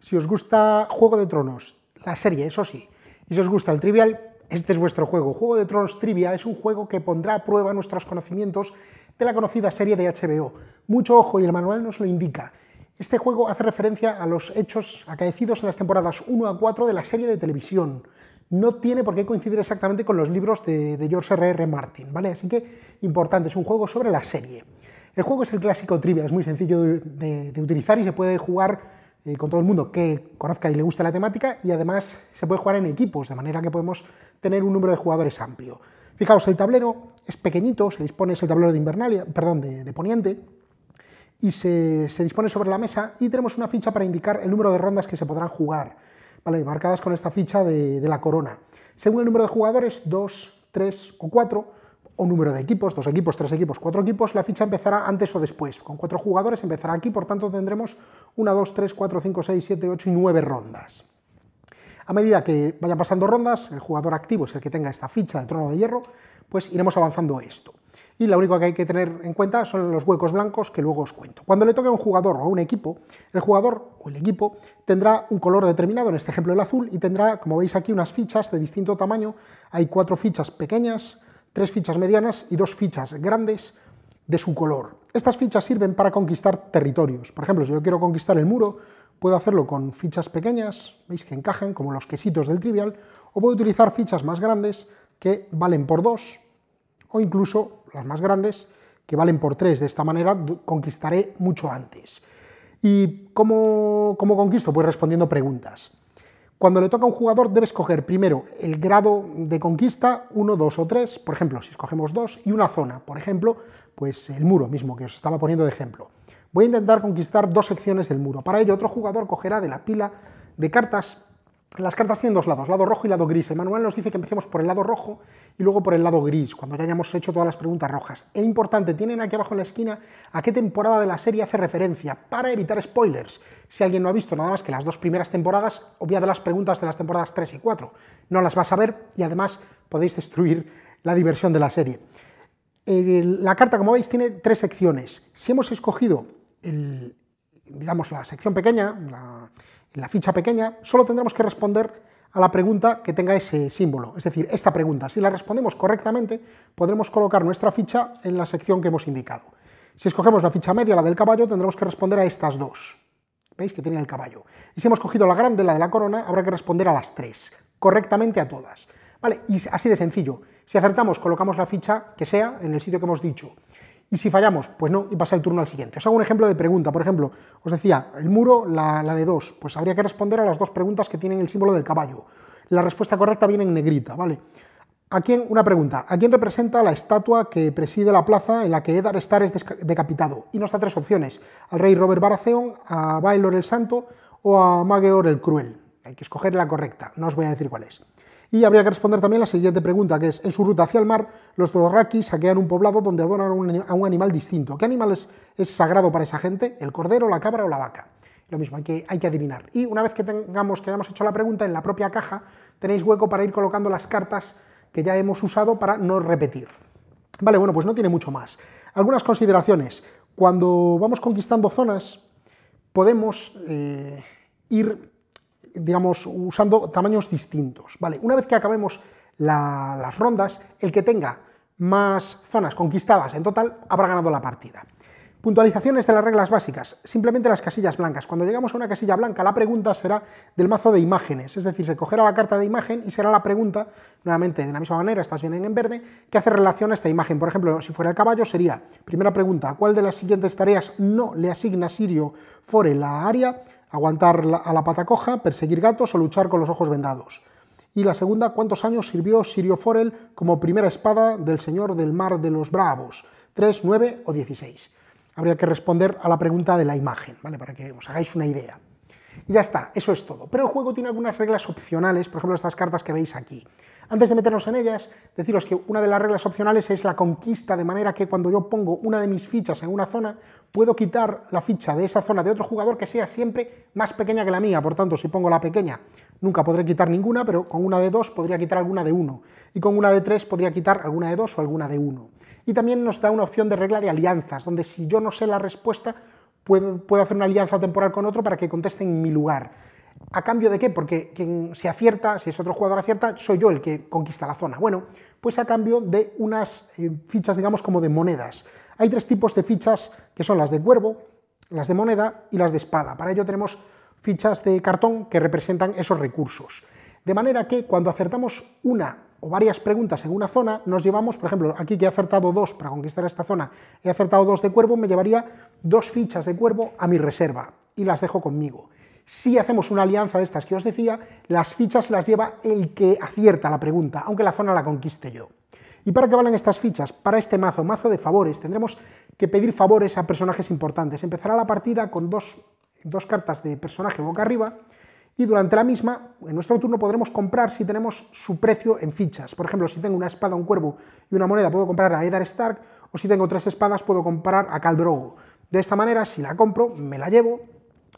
Si os gusta Juego de Tronos, la serie, eso sí, y si os gusta el Trivial, este es vuestro juego. Juego de Tronos Trivia es un juego que pondrá a prueba nuestros conocimientos de la conocida serie de HBO. Mucho ojo y el manual nos lo indica. Este juego hace referencia a los hechos acaecidos en las temporadas 1 a 4 de la serie de televisión. No tiene por qué coincidir exactamente con los libros de, George R.R. Martin, ¿vale? Así que, importante, es un juego sobre la serie. El juego es el clásico Trivial, es muy sencillo de utilizar y se puede jugar eh, con todo el mundo que conozca y le guste la temática y además se puede jugar en equipos, de manera que podemos tener un número de jugadores amplio. Fijaos, el tablero es pequeñito, se dispone, es el tablero de Invernalia, perdón, de, Poniente, y se, dispone sobre la mesa y tenemos una ficha para indicar el número de rondas que se podrán jugar, ¿vale? marcadas con esta ficha de, de la corona. Según el número de jugadores, 2, 3 o 4, o número de equipos, dos equipos, tres equipos, cuatro equipos, la ficha empezará antes o después. Con cuatro jugadores empezará aquí, por tanto tendremos una, dos, tres, cuatro, cinco, seis, siete, ocho y nueve rondas. A medida que vayan pasando rondas, el jugador activo es el que tenga esta ficha de trono de hierro, pues iremos avanzando esto. Y lo único que hay que tener en cuenta son los huecos blancos que luego os cuento. Cuando le toque a un jugador o a un equipo, el jugador o el equipo tendrá un color determinado, en este ejemplo el azul, y tendrá, como veis aquí, unas fichas de distinto tamaño. Hay cuatro fichas pequeñas, tres fichas medianas y dos fichas grandes de su color. Estas fichas sirven para conquistar territorios. Por ejemplo, si yo quiero conquistar el muro, puedo hacerlo con fichas pequeñas, veis que encajan, como los quesitos del trivial, o puedo utilizar fichas más grandes que valen por dos, o incluso las más grandes que valen por tres. De esta manera conquistaré mucho antes. ¿Y cómo, conquisto? Pues respondiendo preguntas. Cuando le toca a un jugador debe escoger primero el grado de conquista, 1, dos o tres. por ejemplo, si escogemos dos y una zona, por ejemplo, pues el muro mismo que os estaba poniendo de ejemplo. Voy a intentar conquistar dos secciones del muro. Para ello, otro jugador cogerá de la pila de cartas las cartas tienen dos lados, lado rojo y lado gris. El manual nos dice que empecemos por el lado rojo y luego por el lado gris, cuando ya hayamos hecho todas las preguntas rojas. E importante, tienen aquí abajo en la esquina a qué temporada de la serie hace referencia, para evitar spoilers. Si alguien no ha visto nada más que las dos primeras temporadas, de las preguntas de las temporadas 3 y 4. No las vas a ver y además podéis destruir la diversión de la serie. La carta, como veis, tiene tres secciones. Si hemos escogido, el, digamos, la sección pequeña, la en la ficha pequeña, solo tendremos que responder a la pregunta que tenga ese símbolo, es decir, esta pregunta. Si la respondemos correctamente, podremos colocar nuestra ficha en la sección que hemos indicado. Si escogemos la ficha media, la del caballo, tendremos que responder a estas dos. ¿Veis que tiene el caballo? Y si hemos cogido la grande, la de la corona, habrá que responder a las tres, correctamente a todas. ¿Vale? Y así de sencillo. Si acertamos, colocamos la ficha que sea en el sitio que hemos dicho. Y si fallamos, pues no, y pasa el turno al siguiente. Os hago un ejemplo de pregunta. Por ejemplo, os decía, el muro, la, de dos, pues habría que responder a las dos preguntas que tienen el símbolo del caballo. La respuesta correcta viene en negrita, ¿vale? ¿A quién, una pregunta, ¿a quién representa la estatua que preside la plaza en la que Edar Star es decapitado? Y nos da tres opciones, al rey Robert Baratheon, a Baelor el Santo o a Mageor el Cruel. Hay que escoger la correcta, no os voy a decir cuál es. Y habría que responder también la siguiente pregunta, que es, en su ruta hacia el mar, los dorraquis saquean un poblado donde adoran a un, animal distinto. ¿Qué animal es, sagrado para esa gente? ¿El cordero, la cabra o la vaca? Lo mismo, hay que, hay que adivinar. Y una vez que tengamos, que hayamos hecho la pregunta, en la propia caja tenéis hueco para ir colocando las cartas que ya hemos usado para no repetir. Vale, bueno, pues no tiene mucho más. Algunas consideraciones. Cuando vamos conquistando zonas, podemos eh, ir digamos, usando tamaños distintos. ¿vale? Una vez que acabemos las rondas, el que tenga más zonas conquistadas en total habrá ganado la partida. Puntualizaciones de las reglas básicas, simplemente las casillas blancas. Cuando llegamos a una casilla blanca, la pregunta será del mazo de imágenes, es decir, se cogerá la carta de imagen y será la pregunta, nuevamente de la misma manera, estas vienen en verde, que hace relación a esta imagen. Por ejemplo, si fuera el caballo, sería, primera pregunta, ¿cuál de las siguientes tareas no le asigna Sirio Forel a Aria? Aguantar a la pata coja, perseguir gatos o luchar con los ojos vendados. Y la segunda, ¿cuántos años sirvió Sirio Forel como primera espada del señor del mar de los bravos? ¿3, 9 o 16? habría que responder a la pregunta de la imagen, ¿vale? para que os hagáis una idea. Y ya está, eso es todo. Pero el juego tiene algunas reglas opcionales, por ejemplo estas cartas que veis aquí. Antes de meternos en ellas, deciros que una de las reglas opcionales es la conquista, de manera que cuando yo pongo una de mis fichas en una zona, puedo quitar la ficha de esa zona de otro jugador que sea siempre más pequeña que la mía. Por tanto, si pongo la pequeña, nunca podré quitar ninguna, pero con una de dos podría quitar alguna de uno. Y con una de tres podría quitar alguna de dos o alguna de uno. Y también nos da una opción de regla de alianzas, donde si yo no sé la respuesta, puedo, hacer una alianza temporal con otro para que conteste en mi lugar. ¿A cambio de qué? Porque quien se acierta, si es otro jugador acierta, soy yo el que conquista la zona. Bueno, pues a cambio de unas eh, fichas, digamos, como de monedas. Hay tres tipos de fichas, que son las de cuervo, las de moneda y las de espada. Para ello tenemos fichas de cartón que representan esos recursos. De manera que cuando acertamos una o varias preguntas en una zona, nos llevamos, por ejemplo, aquí que he acertado dos para conquistar esta zona, he acertado dos de cuervo, me llevaría dos fichas de cuervo a mi reserva y las dejo conmigo. Si hacemos una alianza de estas que os decía, las fichas las lleva el que acierta la pregunta, aunque la zona la conquiste yo. ¿Y para qué valen estas fichas? Para este mazo, mazo de favores. Tendremos que pedir favores a personajes importantes. Empezará la partida con dos, dos cartas de personaje boca arriba, y durante la misma, en nuestro turno, podremos comprar si tenemos su precio en fichas. Por ejemplo, si tengo una espada, un cuervo y una moneda, puedo comprar a Eddard Stark, o si tengo tres espadas, puedo comprar a Caldrogo. De esta manera, si la compro, me la llevo,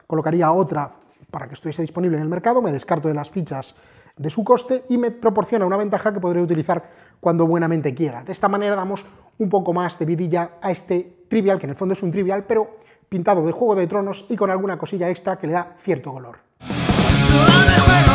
colocaría otra para que estuviese disponible en el mercado, me descarto de las fichas de su coste y me proporciona una ventaja que podré utilizar cuando buenamente quiera. De esta manera damos un poco más de vidilla a este trivial, que en el fondo es un trivial, pero pintado de Juego de Tronos y con alguna cosilla extra que le da cierto color. Solo me juego